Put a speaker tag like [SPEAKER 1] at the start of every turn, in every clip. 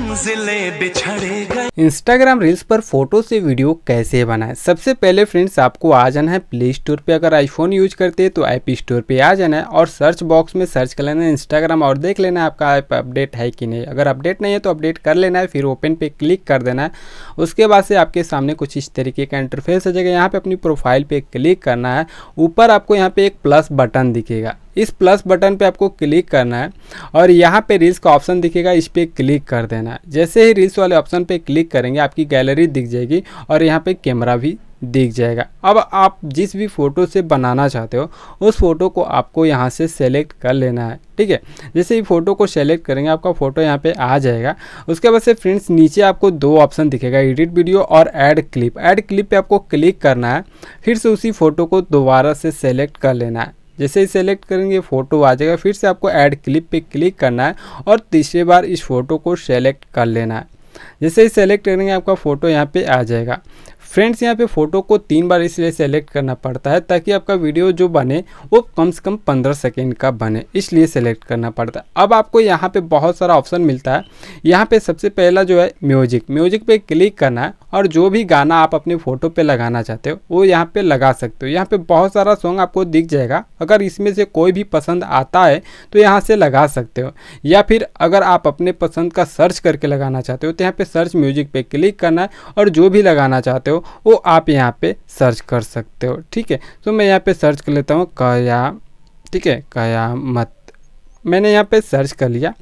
[SPEAKER 1] मंजिले बिछड़े गए इंस्टाग्राम रील्स पर फोटो से वीडियो कैसे बनाएं सबसे पहले फ्रेंड्स आपको आ जाना है प्ले स्टोर पे अगर आईफोन यूज करते हैं तो ऐप स्टोर पे आ जाना है और सर्च बॉक्स में सर्च कर लेना है इंस्टाग्राम और देख लेना है आपका ऐप अपडेट है कि नहीं अगर अपडेट नहीं है तो अपडेट कर लेना है फिर ओपन पे क्लिक कर देना है उसके बाद से आपके सामने कुछ इस तरीके का इंटरफेस हो जाएगा यहाँ पे अपनी प्रोफाइल पे क्लिक करना है ऊपर आपको यहाँ पे एक प्लस बटन दिखेगा इस प्लस बटन पे आपको क्लिक करना है और यहाँ पे रील्स का ऑप्शन दिखेगा इस पर क्लिक कर देना है जैसे ही रील्स वाले ऑप्शन पे क्लिक करेंगे आपकी गैलरी दिख जाएगी और यहाँ पे कैमरा भी दिख जाएगा अब आप जिस भी फ़ोटो से बनाना चाहते हो उस फ़ोटो को आपको यहाँ से सेलेक्ट कर लेना है ठीक है जैसे ही फ़ोटो को सेलेक्ट करेंगे आपका फ़ोटो यहाँ पे आ जाएगा उसके बाद से फ्रेंड्स नीचे आपको दो ऑप्शन दिखेगा एडिट वीडियो और ऐड क्लिप ऐड क्लिप पे आपको क्लिक करना है फिर से उसी फ़ोटो को दोबारा से सेलेक्ट कर लेना है जैसे ही सेलेक्ट करेंगे फ़ोटो आ जाएगा फिर से आपको ऐड क्लिप पे क्लिक करना है और तीसरी बार इस फोटो को सेलेक्ट कर लेना है जैसे ही सेलेक्ट करेंगे आपका फ़ोटो यहाँ पे आ जाएगा फ्रेंड्स यहाँ पे फ़ोटो को तीन बार इसलिए सेलेक्ट करना पड़ता है ताकि आपका वीडियो जो बने वो कम से कम पंद्रह सेकेंड का बने इसलिए सेलेक्ट करना पड़ता है अब आपको यहाँ पे बहुत सारा ऑप्शन मिलता है यहाँ पे सबसे पहला जो है म्यूजिक म्यूजिक पे क्लिक करना है और जो भी गाना आप अपने फ़ोटो पे लगाना चाहते हो वो यहाँ पे लगा सकते हो यहाँ पे बहुत सारा सॉन्ग आपको दिख जाएगा अगर इसमें से कोई भी पसंद आता है तो यहाँ से लगा सकते हो या फिर अगर आप अपने पसंद का सर्च करके लगाना चाहते हो तो यहाँ पे सर्च म्यूजिक पे क्लिक करना है और जो भी लगाना चाहते हो वो आप यहाँ पे सर्च कर सकते हो ठीक है तो मैं यहाँ पे सर्च कर लेता हूँ कया ठीक है कयामत मैंने यहाँ पे सर्च कर लिया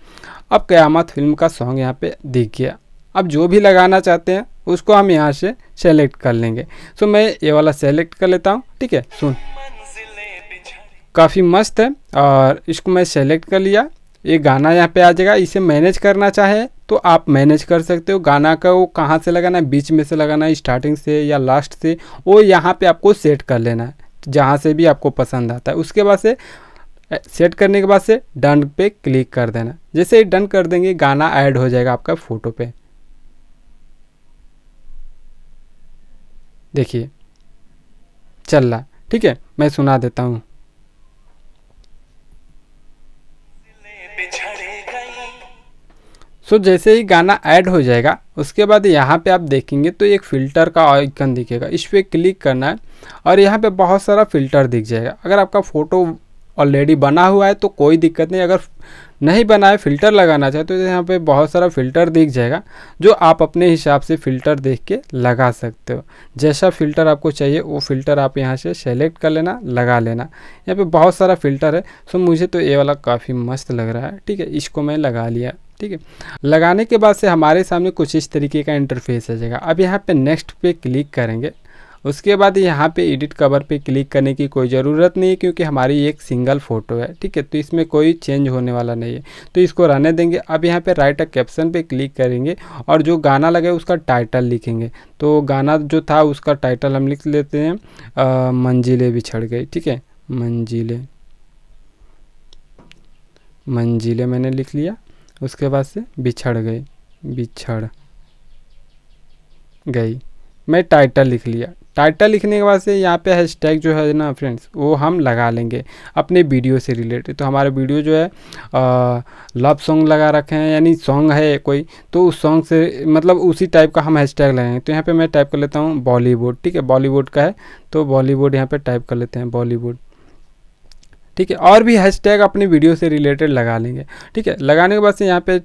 [SPEAKER 1] अब कयामत फिल्म का सॉन्ग यहाँ पे दिख गया अब जो भी लगाना चाहते हैं उसको हम यहाँ से सेलेक्ट कर लेंगे सो तो मैं ये वाला सेलेक्ट कर लेता हूँ ठीक है सुन काफ़ी मस्त है और इसको मैं सेलेक्ट कर लिया ये गाना यहाँ पे आ जाएगा इसे मैनेज करना चाहे तो आप मैनेज कर सकते हो गाना का वो कहाँ से लगाना है बीच में से लगाना है स्टार्टिंग से या लास्ट से वो यहाँ पे आपको सेट कर लेना है जहाँ से भी आपको पसंद आता है उसके बाद से सेट करने के बाद से डन पे क्लिक कर देना जैसे ही डन कर देंगे गाना ऐड हो जाएगा आपका फ़ोटो पे देखिए चल रहा ठीक है मैं सुना देता हूँ सो so, जैसे ही गाना ऐड हो जाएगा उसके बाद यहाँ पे आप देखेंगे तो एक फ़िल्टर का आइकन दिखेगा इस पर क्लिक करना है और यहाँ पे बहुत सारा फ़िल्टर दिख जाएगा अगर आपका फ़ोटो ऑलरेडी बना हुआ है तो कोई दिक्कत नहीं अगर नहीं बना है फ़िल्टर लगाना चाहे तो यहाँ पे बहुत सारा फ़िल्टर दिख जाएगा जो आप अपने हिसाब से फ़िल्टर देख के लगा सकते हो जैसा फ़िल्टर आपको चाहिए वो फ़िल्टर आप यहाँ से सेलेक्ट कर लेना लगा लेना यहाँ पे बहुत सारा फ़िल्टर है सो तो मुझे तो ये वाला काफ़ी मस्त लग रहा है ठीक है इसको मैं लगा लिया ठीक है लगाने के बाद से हमारे सामने कुछ इस तरीके का इंटरफेस आ जाएगा अब यहाँ पर नेक्स्ट पे क्लिक करेंगे उसके बाद यहाँ पे एडिट कवर पे क्लिक करने की कोई ज़रूरत नहीं है क्योंकि हमारी एक सिंगल फ़ोटो है ठीक है तो इसमें कोई चेंज होने वाला नहीं है तो इसको रहने देंगे अब यहाँ पे राइट कैप्शन पे क्लिक करेंगे और जो गाना लगे उसका टाइटल लिखेंगे तो गाना जो था उसका टाइटल हम लिख लेते हैं मंजिलें बिछड़ गई ठीक है मंजिलें मंजिलें मैंने लिख लिया उसके बाद से बिछड़ गई बिछड़ गई मैं टाइटल लिख लिया टाइटल लिखने के बाद से यहाँ पे हैशटैग जो है ना फ्रेंड्स वो हम लगा लेंगे अपने वीडियो से रिलेटेड तो हमारा वीडियो जो है लव सॉन्ग लगा रखे हैं यानी सॉन्ग है कोई तो उस सॉन्ग से मतलब उसी टाइप का हम हैशटैग लगाएंगे तो यहाँ पे मैं टाइप कर लेता हूँ बॉलीवुड ठीक है बॉलीवुड का है तो बॉलीवुड यहाँ पर टाइप कर लेते हैं बॉलीवुड ठीक है और भी हैश टैग अपने वीडियो से रिलेटेड लगा लेंगे ठीक है लगाने के बाद से यहाँ पे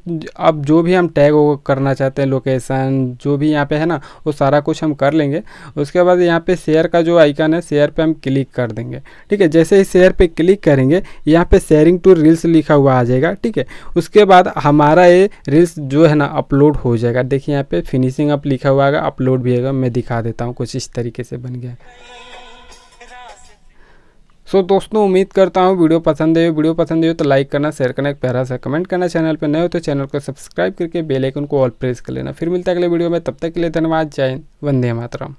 [SPEAKER 1] अब जो भी हम टैग करना चाहते हैं लोकेशन जो भी यहाँ पे है ना वो सारा कुछ हम कर लेंगे उसके बाद यहाँ पे शेयर का जो आइकन है शेयर पे हम क्लिक कर देंगे ठीक है जैसे ही शेयर पे क्लिक करेंगे यहाँ पे शेयरिंग टू रील्स लिखा हुआ आ जाएगा ठीक है उसके बाद हमारा ये रील्स जो है ना अपलोड हो जाएगा देखिए यहाँ पर फिनिशिंग अप लिखा हुआ आएगा अपलोड भी आएगा मैं दिखा देता हूँ कुछ इस तरीके से बन गया सो so, दोस्तों उम्मीद करता हूँ वीडियो पसंद है वीडियो पसंद है तो लाइक करना शेयर करना एक प्यारा सा कमेंट करना चैनल पर नए हो तो चैनल को सब्सक्राइब करके बेल आइकन को ऑल प्रेस कर लेना फिर मिलता है अगले वीडियो में तब तक के लिए धन्यवाद जय हिंद वंदे मातरम